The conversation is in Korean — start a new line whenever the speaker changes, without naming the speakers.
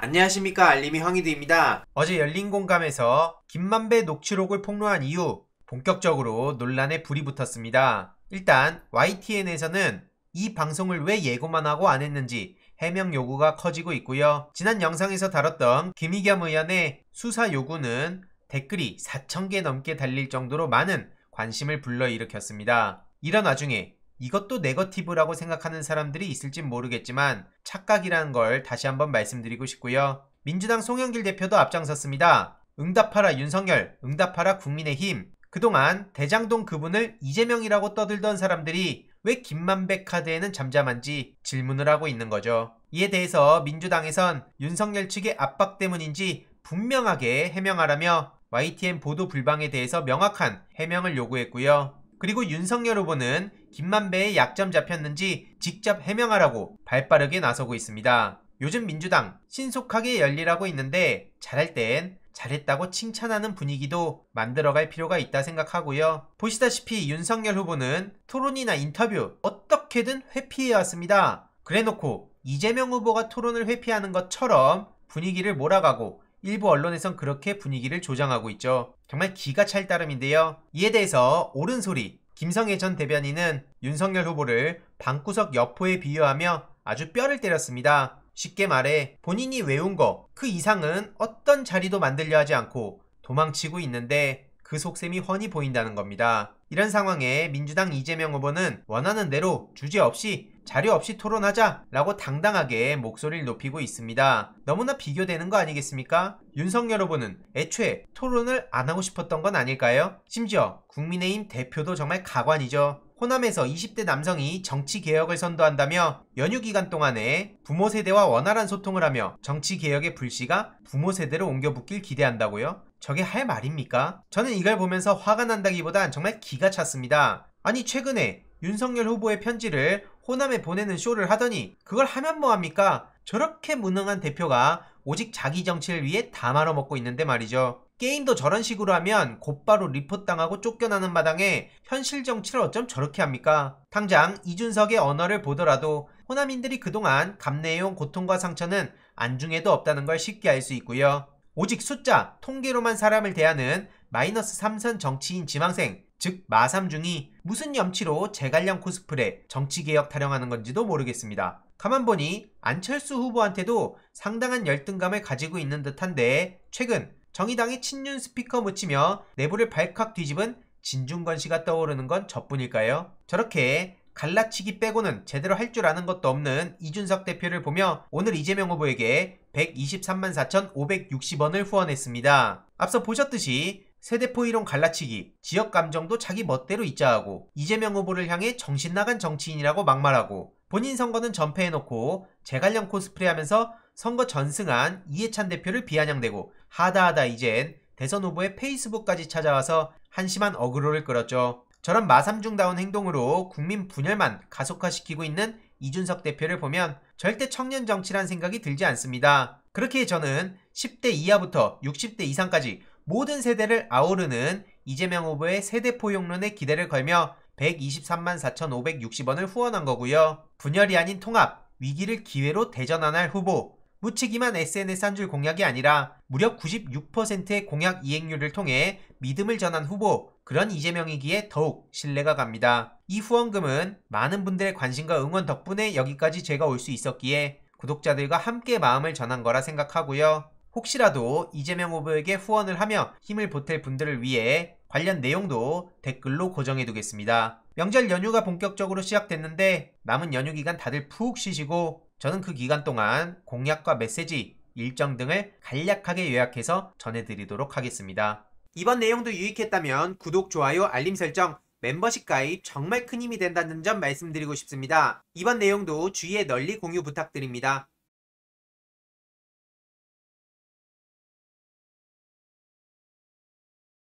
안녕하십니까 알림이 황희드입니다. 어제 열린 공감에서 김만배 녹취록을 폭로한 이후 본격적으로 논란에 불이 붙었습니다. 일단 YTN에서는 이 방송을 왜 예고만 하고 안 했는지 해명 요구가 커지고 있고요. 지난 영상에서 다뤘던 김희겸 의원의 수사 요구는 댓글이 4천개 넘게 달릴 정도로 많은 관심을 불러일으켰습니다. 이런 와중에 이것도 네거티브라고 생각하는 사람들이 있을진 모르겠지만 착각이라는 걸 다시 한번 말씀드리고 싶고요. 민주당 송영길 대표도 앞장섰습니다. 응답하라 윤석열, 응답하라 국민의힘. 그동안 대장동 그분을 이재명이라고 떠들던 사람들이 왜 김만배 카드에는 잠잠한지 질문을 하고 있는 거죠. 이에 대해서 민주당에선 윤석열 측의 압박 때문인지 분명하게 해명하라며 YTN 보도 불방에 대해서 명확한 해명을 요구했고요. 그리고 윤석열 후보는 김만배의 약점 잡혔는지 직접 해명하라고 발빠르게 나서고 있습니다. 요즘 민주당 신속하게 열리라고 있는데 잘할 땐 잘했다고 칭찬하는 분위기도 만들어갈 필요가 있다 생각하고요. 보시다시피 윤석열 후보는 토론이나 인터뷰 어떻게든 회피해왔습니다. 그래놓고 이재명 후보가 토론을 회피하는 것처럼 분위기를 몰아가고 일부 언론에선 그렇게 분위기를 조장하고 있죠. 정말 기가 찰 따름인데요. 이에 대해서 옳은 소리 김성애 전 대변인은 윤석열 후보를 방구석 여포에 비유하며 아주 뼈를 때렸습니다. 쉽게 말해 본인이 외운 거 그 이상은 어떤 자리도 만들려 하지 않고 도망치고 있는데 그 속셈이 훤히 보인다는 겁니다. 이런 상황에 민주당 이재명 후보는 원하는 대로 주제 없이 자료 없이 토론하자 라고 당당하게 목소리를 높이고 있습니다. 너무나 비교되는 거 아니겠습니까? 윤석열 후보는 애초에 토론을 안 하고 싶었던 건 아닐까요? 심지어 국민의힘 대표도 정말 가관이죠. 호남에서 20대 남성이 정치 개혁을 선도한다며 연휴 기간 동안에 부모 세대와 원활한 소통을 하며 정치 개혁의 불씨가 부모 세대로 옮겨 붙길 기대한다고요? 저게 할 말입니까? 저는 이걸 보면서 화가 난다기보단 정말 기가 찼습니다. 아니 최근에 윤석열 후보의 편지를 호남에 보내는 쇼를 하더니 그걸 하면 뭐합니까? 저렇게 무능한 대표가 오직 자기 정치를 위해 다 말아먹고 있는데 말이죠. 게임도 저런 식으로 하면 곧바로 리포당하고 쫓겨나는 마당에 현실 정치를 어쩜 저렇게 합니까? 당장 이준석의 언어를 보더라도 호남인들이 그동안 감내해온 고통과 상처는 안중에도 없다는 걸 쉽게 알 수 있고요. 오직 숫자, 통계로만 사람을 대하는 마이너스 3선 정치인 지망생, 즉 마삼중이 무슨 염치로 재갈량 코스프레, 정치개혁 타령하는 건지도 모르겠습니다. 가만 보니 안철수 후보한테도 상당한 열등감을 가지고 있는 듯한데 최근 정의당의 친윤 스피커 묻히며 내부를 발칵 뒤집은 진중권 씨가 떠오르는 건 저뿐일까요? 저렇게 갈라치기 빼고는 제대로 할 줄 아는 것도 없는 이준석 대표를 보며 오늘 이재명 후보에게 123만 4,560원을 후원했습니다. 앞서 보셨듯이 세대포 이론 갈라치기, 지역 감정도 자기 멋대로 이자하고 이재명 후보를 향해 정신 나간 정치인이라고 막말하고 본인 선거는 전패해놓고 재갈령 코스프레하면서 선거 전승한 이해찬 대표를 비아냥대고 하다하다 이젠 대선 후보의 페이스북까지 찾아와서 한심한 어그로를 끌었죠. 저런 마삼중다운 행동으로 국민 분열만 가속화시키고 있는 이준석 대표를 보면 절대 청년 정치란 생각이 들지 않습니다. 그렇게 저는 10대 이하부터 60대 이상까지 모든 세대를 아우르는 이재명 후보의 세대 포용론에 기대를 걸며 123만 4,560원을 후원한 거고요. 분열이 아닌 통합, 위기를 기회로 대전환할 후보, 무치기만 SNS 한 줄 공약이 아니라 무려 96%의 공약 이행률을 통해 믿음을 전한 후보, 그런 이재명이기에 더욱 신뢰가 갑니다. 이 후원금은 많은 분들의 관심과 응원 덕분에 여기까지 제가 올 수 있었기에 구독자들과 함께 마음을 전한 거라 생각하고요. 혹시라도 이재명 후보에게 후원을 하며 힘을 보탤 분들을 위해 관련 내용도 댓글로 고정해 두겠습니다. 명절 연휴가 본격적으로 시작됐는데 남은 연휴 기간 다들 푹 쉬시고 저는 그 기간 동안 공약과 메시지, 일정 등을 간략하게 요약해서 전해드리도록 하겠습니다. 이번 내용도 유익했다면 구독, 좋아요, 알림 설정, 멤버십 가입 정말 큰 힘이 된다는 점 말씀드리고 싶습니다. 이번 내용도 주위에 널리 공유 부탁드립니다.